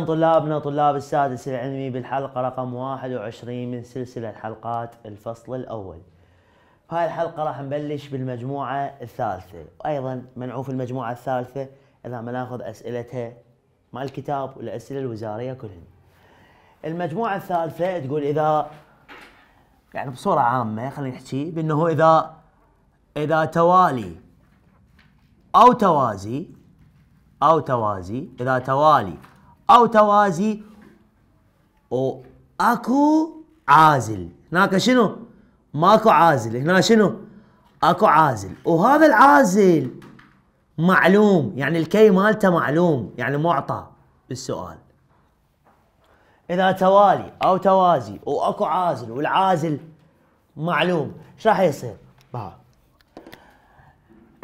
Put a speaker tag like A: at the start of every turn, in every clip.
A: أهلا طلابنا طلاب السادس العلمي بالحلقة رقم 21 من سلسلة حلقات الفصل الأول في هاي الحلقة راح نبلش بالمجموعة الثالثة وأيضا منعوف المجموعة الثالثة إذا ما ناخذ أسئلتها مع الكتاب والأسئلة الوزارية كلهن المجموعة الثالثة تقول إذا يعني بصورة عامة خلينا نحكي بأنه إذا إذا توالي أو توازي أو توازي إذا توالي أو توازي أو أكو عازل هناك شنو ماكو عازل هنا شنو أكو عازل وهذا العازل معلوم يعني الكي مالته معلوم يعني معطى بالسؤال إذا توالي أو توازي وأكو عازل والعازل معلوم ايش راح يصير؟ بها.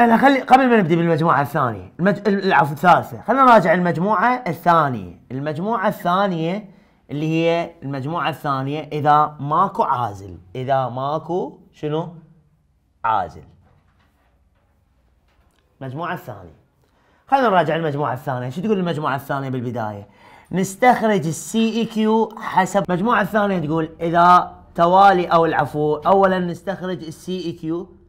A: انا خلي قبل ما نبدي بالمجموعه الثانيه المج... العفو الثالثه خلينا نراجع المجموعه الثانيه المجموعه الثانيه اللي هي المجموعه الثانيه اذا ماكو عازل اذا ماكو شنو عازل المجموعه الثانيه خلينا نراجع المجموعه الثانيه شو تقول المجموعه الثانيه بالبدايه نستخرج السي اي كيو e حسب المجموعه الثانيه تقول اذا توالي او العفو اولا نستخرج السي اي كيو e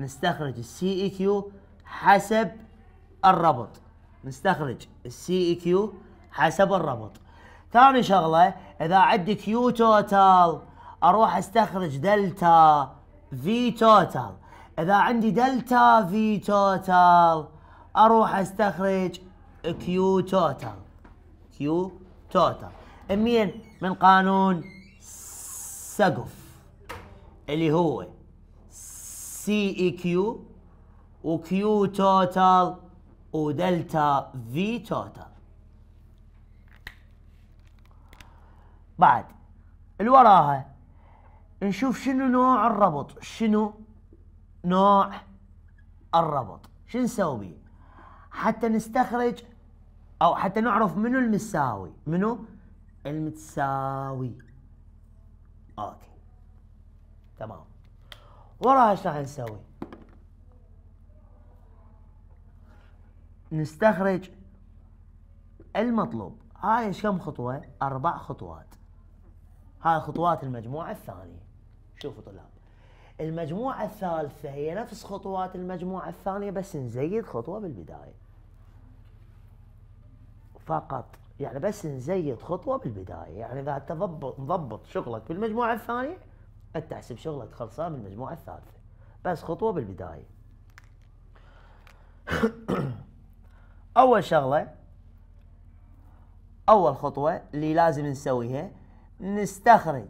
A: نستخرج السي اي كيو e حسب الربط نستخرج السي اي كيو e حسب الربط ثاني شغله اذا عندي كيو توتال اروح استخرج دلتا في توتال اذا عندي دلتا في توتال اروح استخرج كيو توتال كيو توتال من قانون سقف اللي هو سي اي كيو وكيو توتال ودلتا في توتال بعد الوراها نشوف شنو نوع الربط شنو نوع الربط شو نسوي حتى نستخرج او حتى نعرف منو المساوي منو المتساوي اوكي تمام وراها ايش راح نسوي نستخرج المطلوب هاي ايش كم خطوه اربع خطوات هاي خطوات المجموعه الثانيه شوفوا طلاب المجموعة الثالثة هي نفس خطوات المجموعة الثانية بس نزيد خطوة بالبداية فقط يعني بس نزيد خطوة بالبداية يعني إذا أنت ضبط شغلك بالمجموعة الثانية انت احسب شغلك خلصان من المجموعه الثالثه بس خطوه بالبدايه اول شغله اول خطوه اللي لازم نسويها نستخرج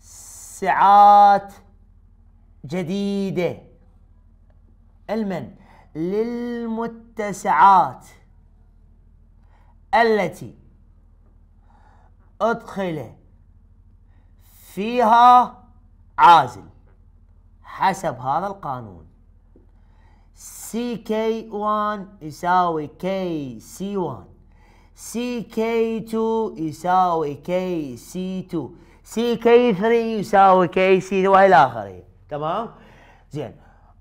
A: سعات جديده المن للمتسعات التي ادخلت فيها عازل حسب هذا القانون ck 1 يساوي kc 1 ck 2 يساوي kc 2 ck 3 يساوي kc سي والى اخره تمام زين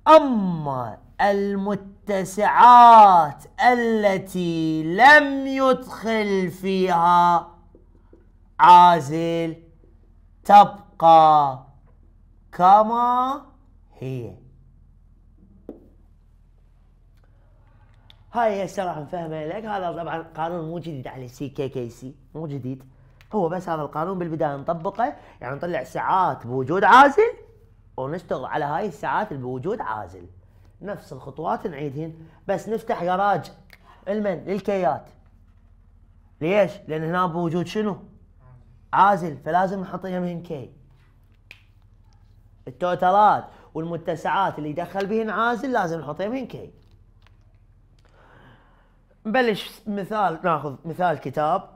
A: اما المتسعات التي لم يدخل فيها عازل تبقى كما هي هاي هسه راح نفهمها لك هذا طبعا قانون مو جديد على السي كي كي سي مو جديد هو بس هذا القانون بالبدايه نطبقه يعني نطلع ساعات بوجود عازل ونشتغل على هاي الساعات اللي بوجود عازل نفس الخطوات نعيدهن بس نفتح جراج المن للكيات ليش؟ لان هنا بوجود شنو؟ عازل فلازم نحطيها مهن كي التوتالات والمتسعات اللي دخل بهن عازل لازم نحطيها مهن كي نبلش مثال ناخذ مثال كتاب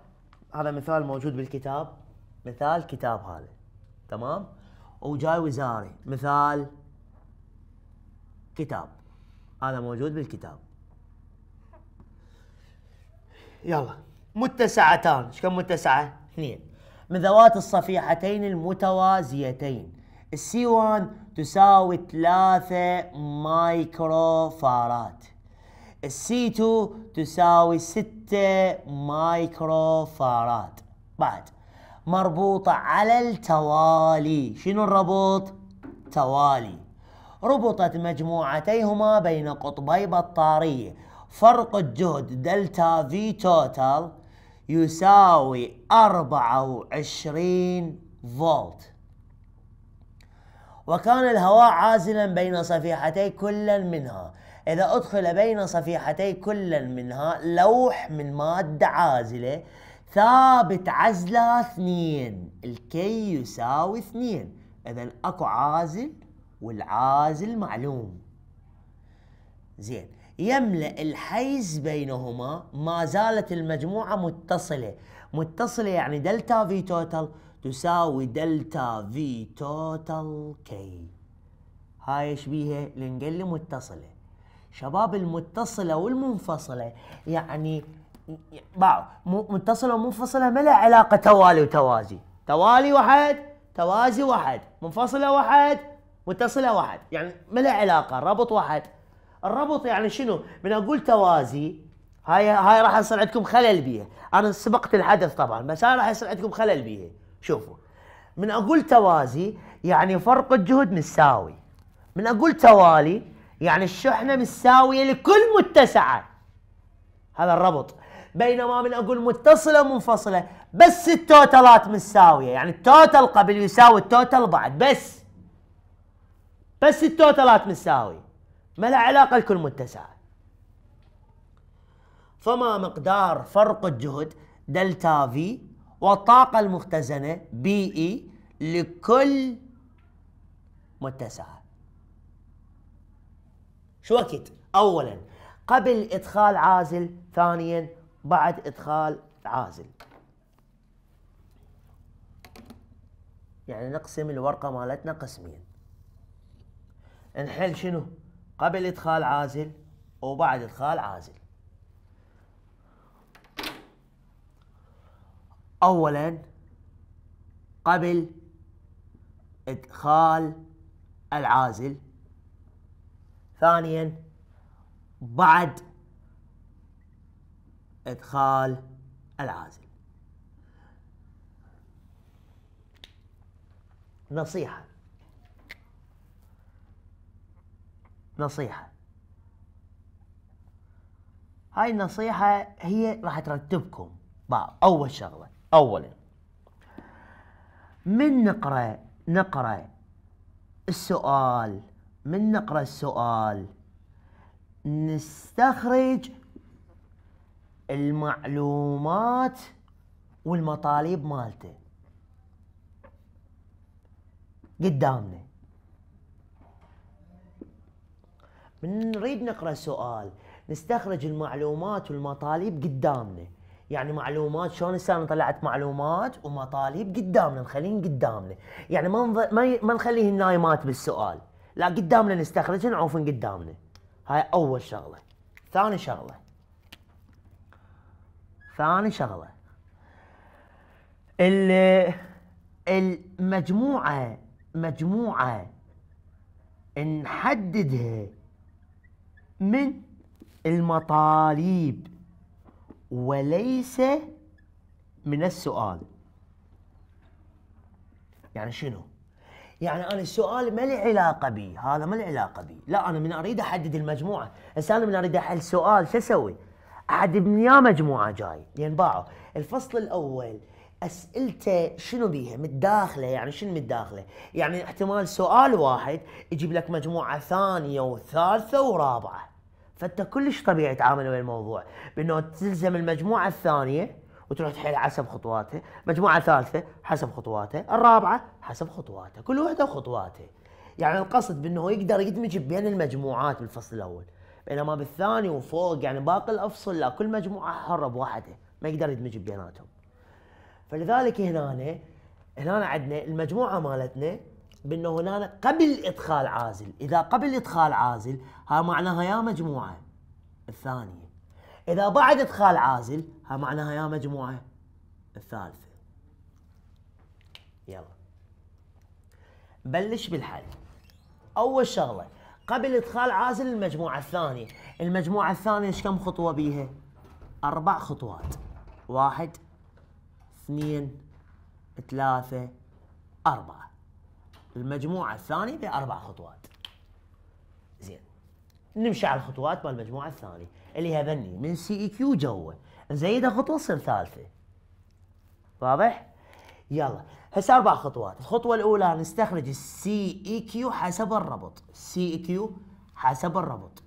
A: هذا مثال موجود بالكتاب مثال كتاب هذا تمام وجاي وزاري مثال كتاب هذا موجود بالكتاب يلا متسعتان ايش كم متسعه؟ اثنين من ذوات الصفيحتين المتوازيتين السي 1 تساوي 3 مايكروفارات السي 2 تساوي 6 مايكروفارات بعد مربوطة على التوالي شنو الربط؟ توالي ربطت مجموعتيهما بين قطبي بطارية فرق الجهد دلتا في توتال يساوي 24 فولت وكان الهواء عازلا بين صفيحتي كل منها إذا أدخل بين صفيحتي كل منها لوح من مادة عازلة ثابت عزلها اثنين الكي يساوي اثنين إذا أكو عازل والعازل معلوم زين يملأ الحيز بينهما ما زالت المجموعة متصلة متصلة يعني دلتا في توتال تساوي دلتا في توتال كي هاي شبيهة لنقل متصلة شباب المتصلة والمنفصلة يعني بعض متصلة ومنفصلة ما لها علاقة توالي وتوازي توالي واحد توازي واحد منفصلة واحد متصلة واحد يعني ما لها علاقة ربط واحد الربط يعني شنو؟ من اقول توازي هاي هاي راح يصير عندكم خلل بيها، انا سبقت الحدث طبعا بس هاي راح يصير عندكم خلل بيها، شوفوا. من اقول توازي يعني فرق الجهد مساوي. من اقول توالي يعني الشحنه مساويه لكل متسعه. هذا الربط. بينما من اقول متصله منفصله بس التوتالات مساويه، يعني التوتال قبل يساوي التوتال بعد بس. بس التوتالات متساويه. ما لها علاقة لكل متسعة فما مقدار فرق الجهد دلتا في والطاقة المختزنة بي اي e لكل متسعة شو وقت اولا قبل ادخال عازل ثانيا بعد ادخال عازل يعني نقسم الورقة مالتنا قسمين نحل شنو قبل ادخال عازل وبعد ادخال عازل اولا قبل ادخال العازل ثانيا بعد ادخال العازل نصيحه نصيحة هاي النصيحة هي راح ترتبكم بعض أول شغلة أولا من نقرأ نقرأ السؤال من نقرأ السؤال نستخرج المعلومات والمطالب مالته قدامنا من نريد نقرا سؤال نستخرج المعلومات والمطالب قدامنا يعني معلومات شلون هسه انا طلعت معلومات ومطالب قدامنا نخليهن قدامنا يعني ما ما, ما نخليهن نايمات بالسؤال لا قدامنا نستخرج عوفن قدامنا هاي اول شغله ثاني شغله ثاني شغله المجموعه مجموعه نحددها من المطالب وليس من السؤال يعني شنو؟ يعني انا السؤال ما لي علاقه بي هذا ما لي علاقه بي لا انا من اريد احدد المجموعه هسه انا من اريد احل سؤال شو اسوي احدد من يا مجموعه جاي ينباعوا يعني الفصل الاول اسئلته شنو بيها متداخله يعني شنو متداخله يعني احتمال سؤال واحد يجيب لك مجموعه ثانيه وثالثه ورابعه فانت كلش طبيعي تعامل ويا الموضوع بانه تلزم المجموعه الثانيه وتروح تحيل حسب خطواتها، مجموعه ثالثه حسب خطواتها، الرابعه حسب خطواتها، كل وحده وخطواتها. يعني القصد بانه يقدر يدمج بين المجموعات بالفصل الاول، بينما بالثاني وفوق يعني باقي الافصل لا كل مجموعه حره بواحده، ما يقدر يدمج بيناتهم. فلذلك هنا هنا عندنا المجموعه مالتنا بانه هنا قبل ادخال عازل اذا قبل ادخال عازل ها معناها يا مجموعه الثانيه اذا بعد ادخال عازل ها معناها يا مجموعه الثالثه يلا بلش بالحل اول شغله قبل ادخال عازل المجموعه الثانيه المجموعه الثانيه ايش كم خطوه بيها اربع خطوات واحد اثنين ثلاثه اربعه المجموعه الثانيه باربع خطوات زين نمشي على الخطوات مال المجموعه الثانيه اللي هبني من سي اي كيو جوا نزيدها خطوه تصير ثالثه واضح يلا هسه اربع خطوات الخطوه الاولى نستخرج السي اي كيو حسب الربط سي اي كيو حسب الربط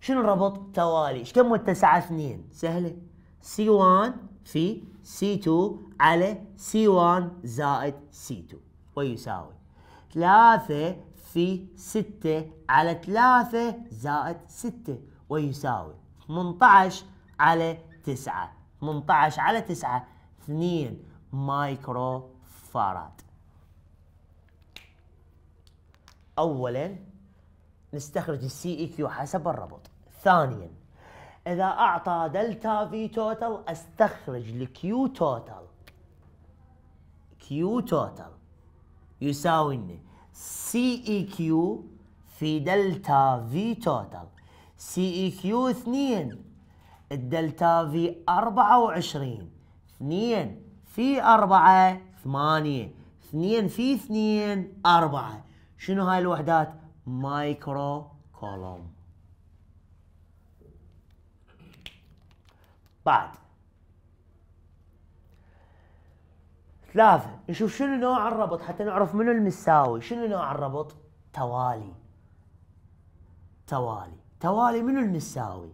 A: شنو الربط توالي ايش كم متسعه اثنين سهله سي 1 في سي 2 على سي 1 زائد سي 2 ويساوي 3 في 6 على 3 زائد 6 ويساوي 18 على 9 18 على 9 2 مايكرو فاراد اولا نستخرج السي اي كيو e حسب الربط ثانيا اذا اعطى دلتا في توتال استخرج الكيو توتال كيو توتال يساوي لنا سي اي كيو e في دلتا e في توتال سي اي كيو 2 الدلتا في 24 2 في 4 8 2 في 2 4 شنو هاي الوحدات مايكرو كولوم بعد ثلاثة نشوف شنو نوع الربط حتى نعرف منو المساوي شنو نوع الربط توالي توالي توالي منو المساوي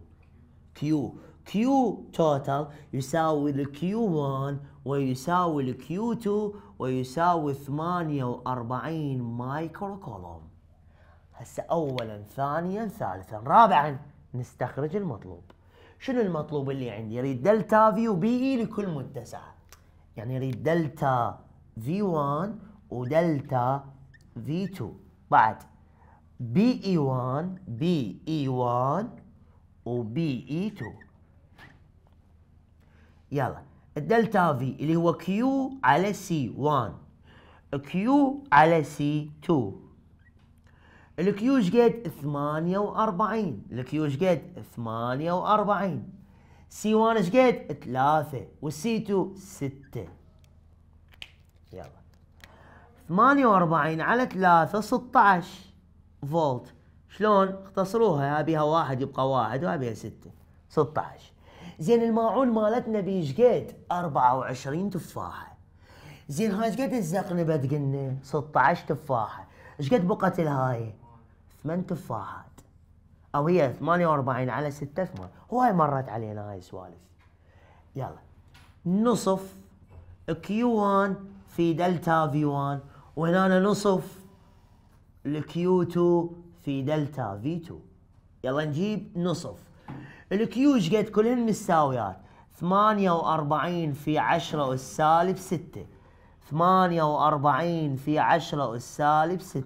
A: كيو كيو توتال يساوي الكيو 1 ويساوي الكيو 2 ويساوي 48 مايكرو كولوم هسه اولا ثانيا ثالثا رابعا نستخرج المطلوب شنو المطلوب اللي عندي يريد دلتا في وبي اي لكل متسع يعني اريد دلتا في 1 ودلتا في 2 بعد بي اي 1 بي اي 1 وبي اي 2 يلا الدلتا في اللي هو كيو على سي 1 كيو على سي 2 الكيو شقد 48 الكيو شقد 48 سي 1 ايش قد؟ 3 والسي 2 6 يلا 48 على 3 16 فولت شلون؟ اختصروها ابيها واحد يبقى واحد وابيها 6 16 زين الماعون مالتنا ايش قد؟ 24 تفاحة زين هاي ايش قد الزقنبة قلنا؟ 16 تفاحة ايش قد بقت الهاي؟ 8 تفاحة او هي 48 على 6 8 هواي مرت علينا هاي السوالف يلا نصف كيو 1 في دلتا في 1 وهنا نصف الكيو 2 في دلتا في 2 يلا نجيب نصف الكيو شقد كلهن مساويات 48 في 10 والسالب 6 48 في 10 والسالب 6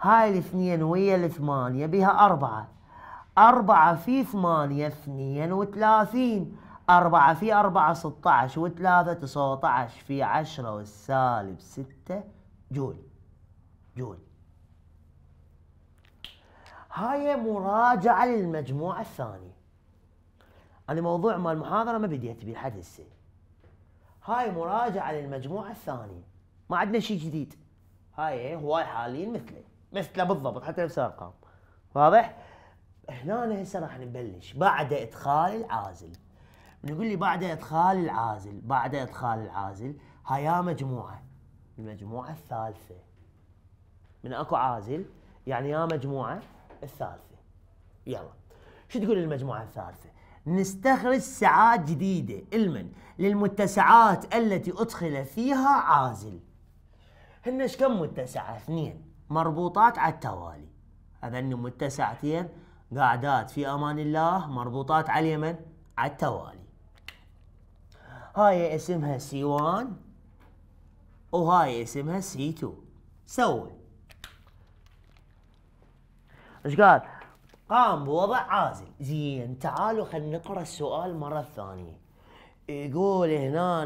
A: هاي الاثنين ويا الثمانية بها أربعة أربعة في ثمانية اثنين وثلاثين أربعة في أربعة ستة عشر وثلاثة تسعة عشر في عشرة والسالب ستة جول جول هاي مراجعة للمجموعة الثانية أنا موضوع مال المحاضرة ما بديت به لحد هسه هاي مراجعة للمجموعة الثانية ما عندنا شيء جديد هاي هواي حاليا مثله مثله بالضبط حتى نفس الارقام واضح؟ هنا هسه راح نبلش بعد ادخال العازل نقول لي بعد ادخال العازل بعد ادخال العازل هيا مجموعه المجموعه الثالثه من اكو عازل يعني يا مجموعه الثالثه يلا شو تقول المجموعه الثالثه نستخرج ساعات جديده المن للمتسعات التي ادخل فيها عازل هن كم متسعه اثنين مربوطات على التوالي هذن مدة ساعتين قاعدات في امان الله مربوطات على اليمن على التوالي هاي اسمها سي 1 وهاي اسمها سي 2 سوي ايش قال؟ قام بوضع عازل زين تعالوا خلينا نقرا السؤال مره ثانيه يقول هنا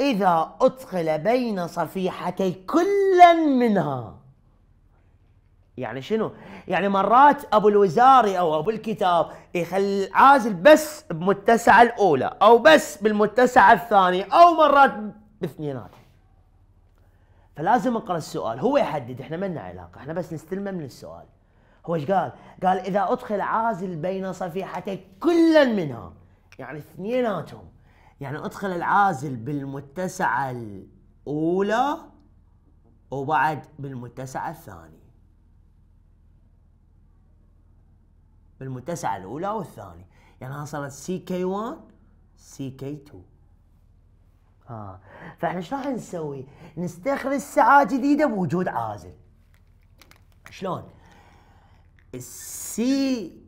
A: إذا أدخل بين صفيحتي كلا منها يعني شنو؟ يعني مرات أبو الوزاري أو أبو الكتاب يخلي عازل بس بمتسعة الأولى أو بس بالمتسعة الثانية أو مرات باثنيناتهم فلازم نقرا السؤال هو يحدد احنا ما لنا علاقه احنا بس نستلمه من السؤال هو ايش قال؟ قال اذا ادخل عازل بين صفيحتي كلا منها يعني اثنيناتهم يعني ادخل العازل بالمتسعة الأولى وبعد بالمتسعة الثانية بالمتسعة الأولى والثانية يعني صارت سي كي 1 سي كي 2 ها فاحنا ايش راح نسوي؟ نستخرج ساعة جديدة بوجود عازل شلون؟ السي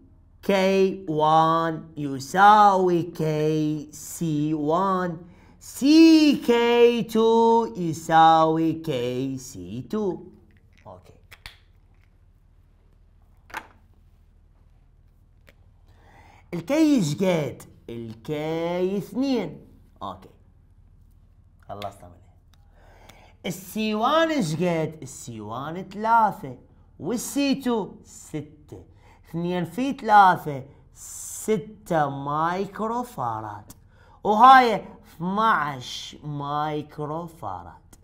A: K1 يساوي KC1 CK2 يساوي KC2 أوكي الكي شقد؟ الكي اثنين أوكي خلصنا منها السي 1 شقد؟ السي 1 ثلاثة والسي 2 ستة 2 في 3 6 مايكرو فاراد وهاي 12 مايكرو فاراد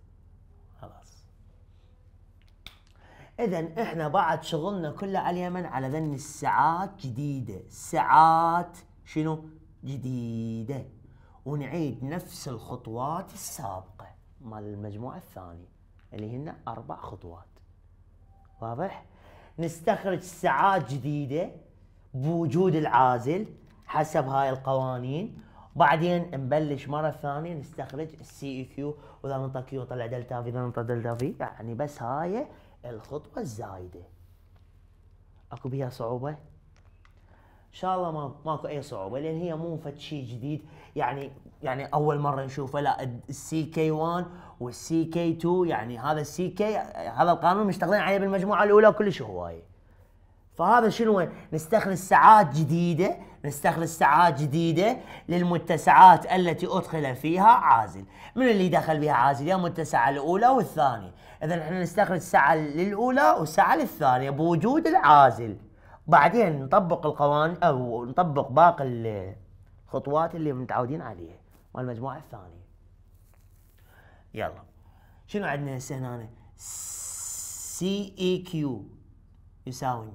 A: خلاص اذا احنا بعد شغلنا كله على اليمن على ذن الساعات جديده ساعات شنو جديده ونعيد نفس الخطوات السابقه مال المجموعه الثانيه اللي هن اربع خطوات واضح نستخرج ساعات جديده بوجود العازل حسب هاي القوانين بعدين نبلش مره ثانيه نستخرج السي اي كيو واذا ننطى كيو طلع دلتا في اذا ننطى دلتا في يعني بس هاي الخطوه الزايده اكو بيها صعوبه ان شاء الله ما ماكو اي صعوبه لان هي مو فد شيء جديد يعني يعني اول مره نشوفه لا السي كي 1 والسي كي 2 يعني هذا السي كي هذا القانون مشتغلين عليه بالمجموعه الاولى كلش هوايه فهذا شنو نستخلص ساعات جديده نستخلص ساعات جديده للمتسعات التي ادخل فيها عازل من اللي دخل بها عازل يا المتسعه الاولى والثانيه اذا احنا نستخلص ساعه للاولى والساعه للثانيه بوجود العازل بعدين نطبق القوانين او نطبق باقي الخطوات اللي متعودين عليها مال المجموعه الثانيه يلا شنو عندنا هسه هنا سي اي e كيو يساوي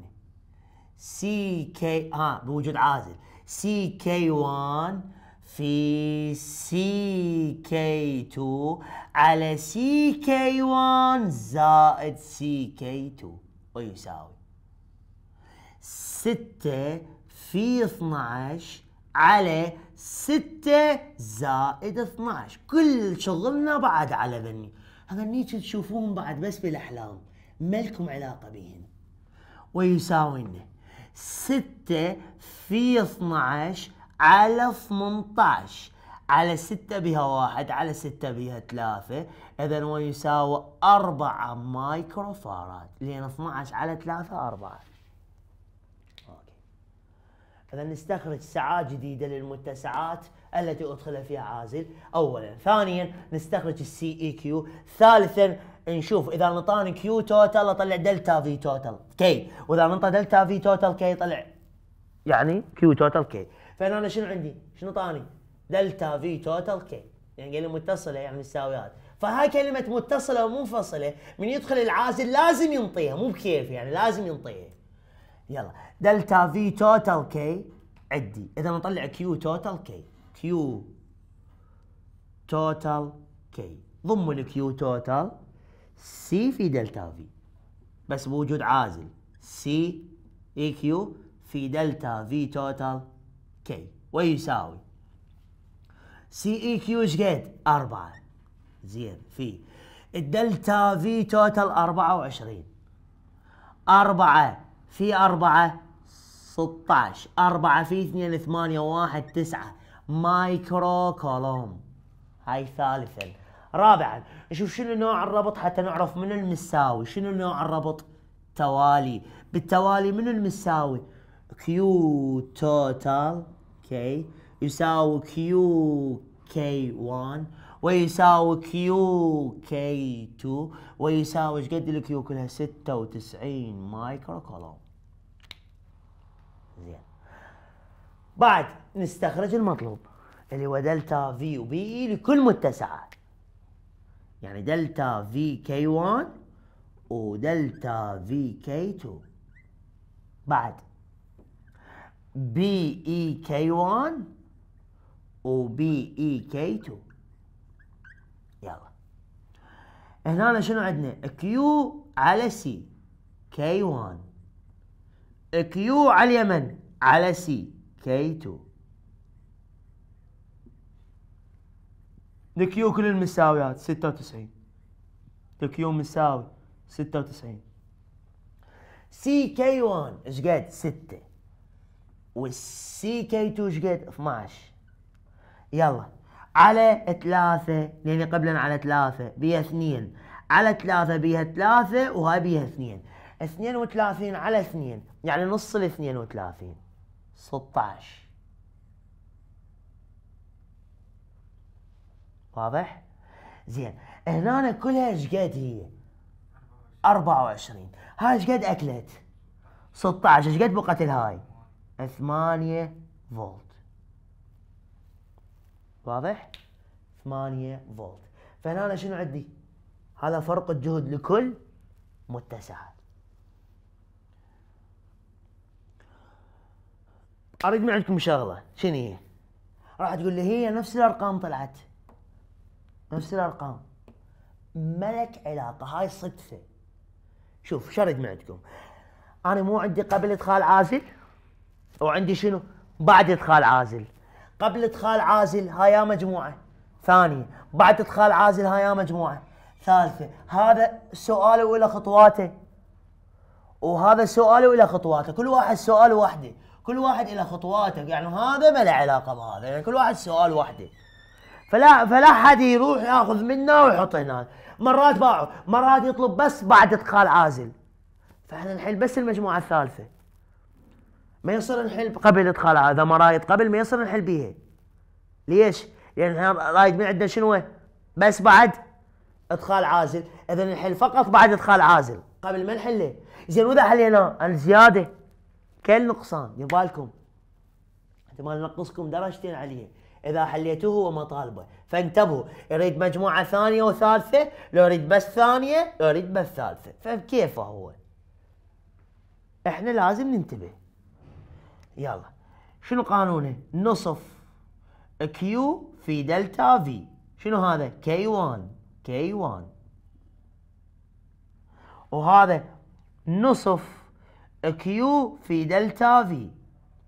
A: سي كي ها آه، بوجود عازل سي كي 1 في سي كي 2 على سي كي 1 زائد سي كي 2 ويساوي ستة في 12 على 6 زائد 12 كل شغلنا بعد على بني هذنيتش تشوفوهم بعد بس بالاحلام ما لكم علاقه بهن ويساوينا 6 في 12 على 18 على 6 بها واحد على 6 بها ثلاثة اذا ويساوي 4 مايكرو فاراد لان 12 على 3 4 اذا نستخرج ساعات جديده للمتسعات التي ادخل فيها عازل اولا ثانيا نستخرج السي اي كيو e ثالثا نشوف اذا نطاني كيو توتال اطلع دلتا في توتال كي واذا نطى دلتا في توتال كي طلع يعني كيو توتال كي فانا شنو عندي شنو طاني دلتا في توتال كي يعني قال لي متصله يعني مساويات فهاي كلمه متصله ومنفصله من يدخل العازل لازم ينطيها مو بكيف يعني لازم ينطيها يلا دلتا في توتال كي عدي اذا نطلع كيو توتال كي كيو توتال كي ضموا الكيو توتال سي في دلتا في بس بوجود عازل سي اي كيو في دلتا في توتال كي ويساوي سي اي كيو ايش قد؟ أربعة زين في الدلتا في توتال 24 أربعة في 4 16 4 في 2 8 1 9 مايكرو كولوم هاي ثالثا رابعا نشوف شنو نوع الربط حتى نعرف من المساوي شنو نوع الربط توالي بالتوالي من المساوي كيو توتال كي يساوي كيو كي 1 ويساوي كيو كي 2 ويساوي ايش قد الكيو كلها 96 مايكرو كولوم زين بعد نستخرج المطلوب اللي هو دلتا في وبي لكل متسعات يعني دلتا في كي 1 ودلتا في كي 2 بعد بي اي e كي 1 وبي اي كي 2 هنا شنو عندنا كيو على سي كي 1 كيو على اليمن على سي كي 2 الكيو كل المساويات 96 الكيو مساوي 96 سي كي 1 ايش قد 6 والسي كي 2 ايش قد 12 يلا على ثلاثة لأن يعني قبلا على ثلاثة بيها اثنين على ثلاثة بيها ثلاثة وهاي بيها اثنين اثنين وثلاثين على اثنين يعني نص الاثنين وثلاثين ستة عشر واضح؟ زين هنا كلها ايش قد هي؟ 24 هاي ايش قد اكلت؟ 16 ايش قد بقت الهاي؟ 8 فولت واضح 8 فولت فهنا أنا شنو عندي هذا فرق الجهد لكل متسع اريد من عندكم شغله شنو هي راح تقول لي هي نفس الارقام طلعت نفس الارقام ملك علاقه هاي صدفه شوف شرد من عندكم انا مو عندي قبل ادخال عازل وعندي شنو بعد ادخال عازل قبل ادخال عازل ها يا مجموعه ثانيه بعد ادخال عازل ها يا مجموعه ثالثه هذا سؤاله ولا خطواته وهذا سؤاله ولا خطواته كل واحد سؤال وحده كل واحد الى خطواته يعني هذا ما له علاقه بهذا يعني كل واحد سؤال وحده فلا فلا حد يروح ياخذ منا ويحط هناك مرات باعوا مرات يطلب بس بعد ادخال عازل فاحنا الحين بس المجموعه الثالثه ما يصير نحل قبل ادخال هذا مرايض قبل ما يصير نحل بيها ليش؟ لان احنا رايد من عندنا شنو؟ بس بعد ادخال عازل اذا نحل فقط بعد ادخال عازل قبل ما نحله زين واذا حليناه الزياده كالنقصان يبالكم احتمال نقصكم درجتين عليه اذا حليته هو مطالبه فانتبهوا يريد مجموعه ثانيه وثالثه لو يريد بس ثانيه لو يريد بس ثالثه فكيف هو احنا لازم ننتبه يلا شنو قانونه نصف كيو في دلتا في شنو هذا كي 1 كي 1 وهذا نصف كيو في دلتا في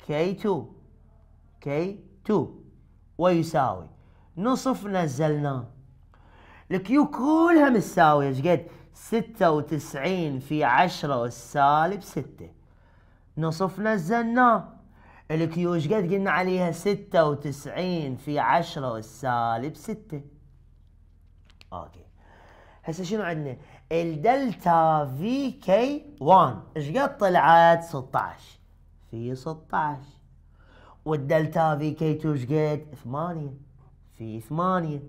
A: كي 2 كي 2 ويساوي نصف نزلنا الكيو كلها متساوية ايش قد؟ 96 في 10 السالب 6 نصف نزلناه ايش قد قلنا عليها 96 في 10 والسالب ستة اوكي هسه شنو عندنا الدلتا في كي 1 ايش قد طلعت 16 في 16 والدلتا في كي 2 ايش قد 8 في 8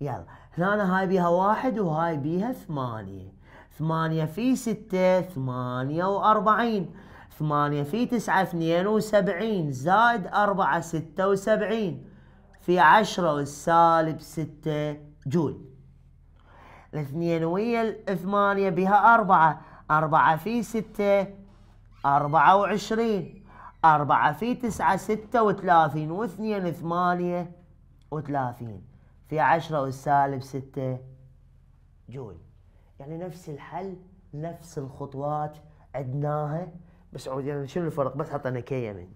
A: يلا هنا هاي بيها واحد وهاي بيها ثمانية ثمانية في ستة ثمانية وأربعين ثمانية في تسعة اثنين وسبعين زائد أربعة ستة وسبعين في عشرة والسالب ستة جول الاثنين ويا الثمانية بها أربعة أربعة في ستة أربعة وعشرين أربعة في تسعة ستة وثلاثين واثنين ثمانية وثلاثين في عشرة والسالب ستة جول يعني نفس الحل نفس الخطوات عدناها بس عود يعني شنو الفرق بس حطينا كي يمين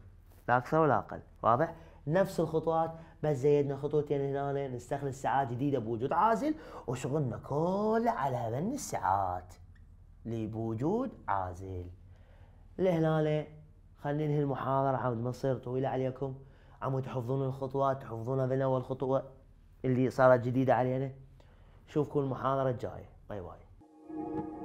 A: لا اكثر ولا اقل واضح نفس الخطوات بس زيدنا خطوتين هنا نستخلص ساعات جديده بوجود عازل وشغلنا كل على من الساعات اللي بوجود عازل لهنا خلينا ننهي المحاضره عود ما تصير طويله عليكم عم تحفظون الخطوات تحفظون من اول خطوه اللي صارت جديده علينا نشوفكم المحاضره الجايه باي باي